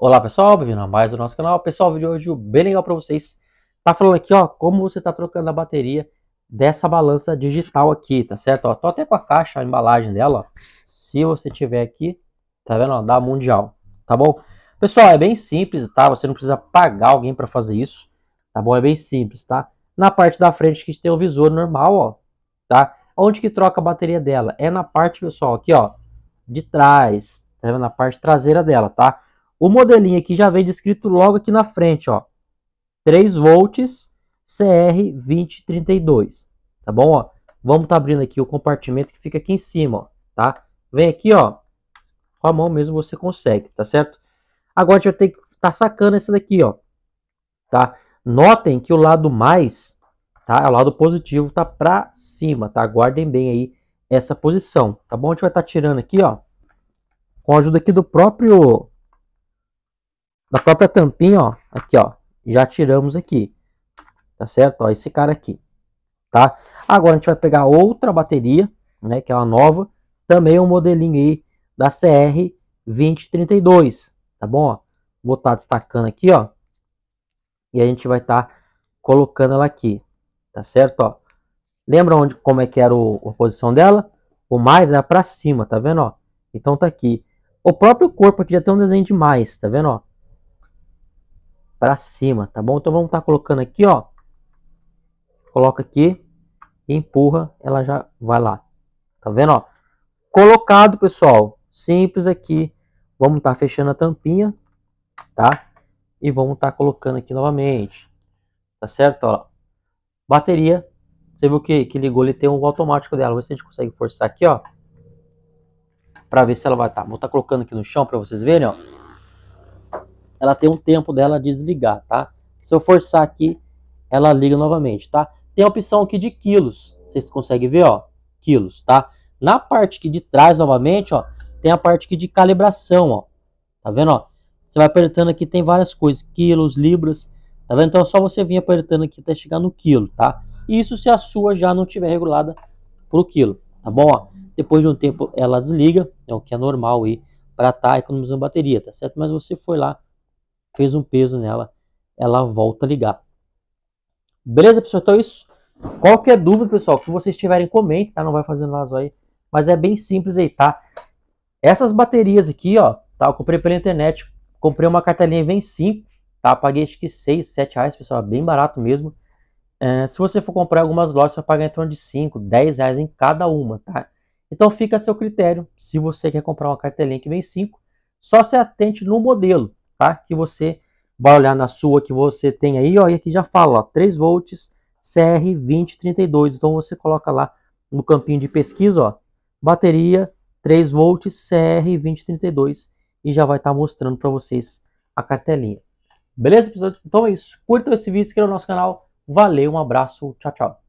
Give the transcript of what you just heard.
Olá pessoal, bem-vindo a mais do nosso canal. Pessoal, o vídeo de hoje bem legal para vocês. Tá falando aqui, ó, como você tá trocando a bateria dessa balança digital aqui, tá certo? Ó, tô até com a caixa, a embalagem dela, ó. Se você tiver aqui, tá vendo, ó, da Mundial, tá bom? Pessoal, é bem simples, tá? Você não precisa pagar alguém para fazer isso, tá bom? É bem simples, tá? Na parte da frente que tem o visor normal, ó, tá? Onde que troca a bateria dela? É na parte, pessoal, aqui, ó, de trás, tá vendo? Na parte traseira dela, Tá? O modelinho aqui já vem descrito logo aqui na frente, ó. 3 volts CR2032, tá bom, ó? Vamos tá abrindo aqui o compartimento que fica aqui em cima, ó, tá? Vem aqui, ó, com a mão mesmo você consegue, tá certo? Agora a gente vai ter que tá sacando esse daqui, ó, tá? Notem que o lado mais, tá? o lado positivo, tá pra cima, tá? Guardem bem aí essa posição, tá bom? A gente vai estar tá tirando aqui, ó, com a ajuda aqui do próprio da própria tampinha, ó, aqui, ó, já tiramos aqui, tá certo? Ó, esse cara aqui, tá? Agora a gente vai pegar outra bateria, né, que é uma nova, também um modelinho aí da CR2032, tá bom? Ó, vou estar tá destacando aqui, ó, e a gente vai estar tá colocando ela aqui, tá certo? Ó, lembra onde, como é que era o, a posição dela? O mais é para cima, tá vendo? Ó, então tá aqui. O próprio corpo aqui já tem um desenho de mais, tá vendo? Ó, para cima, tá bom? Então vamos estar tá colocando aqui, ó. Coloca aqui, empurra, ela já vai lá. Tá vendo, ó? Colocado, pessoal. Simples aqui. Vamos estar tá fechando a tampinha, tá? E vamos estar tá colocando aqui novamente. Tá certo, ó. Bateria. Você viu que, que ligou, ele tem um automático dela. Vamos ver se a gente consegue forçar aqui, ó. Pra ver se ela vai estar. Tá. Vou estar tá colocando aqui no chão para vocês verem, ó ela tem um tempo dela desligar, tá? Se eu forçar aqui, ela liga novamente, tá? Tem a opção aqui de quilos, vocês conseguem ver, ó, quilos, tá? Na parte aqui de trás, novamente, ó, tem a parte aqui de calibração, ó. Tá vendo, ó? Você vai apertando aqui, tem várias coisas, quilos, libras, tá vendo? Então é só você vir apertando aqui até chegar no quilo, tá? Isso se a sua já não tiver regulada pro quilo, tá bom, ó? Depois de um tempo ela desliga, é o que é normal aí para estar tá economizando bateria, tá certo? Mas você foi lá fez um peso nela, ela volta a ligar. Beleza, pessoal? Então é isso. Qualquer dúvida, pessoal, que vocês tiverem, comente, tá? Não vai fazendo lazo aí. Mas é bem simples aí, tá? Essas baterias aqui, ó, tá? Eu comprei pela internet. Comprei uma cartelinha Vem 5, tá? Paguei acho que 6, 7 reais, pessoal. É bem barato mesmo. É, se você for comprar algumas lojas, vai pagar em torno de 5, 10 reais em cada uma, tá? Então fica a seu critério. Se você quer comprar uma cartelinha que vem 5, só se atente no modelo tá? Que você vai olhar na sua que você tem aí, ó, e aqui já fala, ó, 3 volts CR2032. Então você coloca lá no campinho de pesquisa, ó, bateria 3 volts CR2032 e já vai estar tá mostrando para vocês a cartelinha. Beleza, pessoal? Então é isso. Curtam esse vídeo, inscrevam no nosso canal. Valeu, um abraço, tchau, tchau.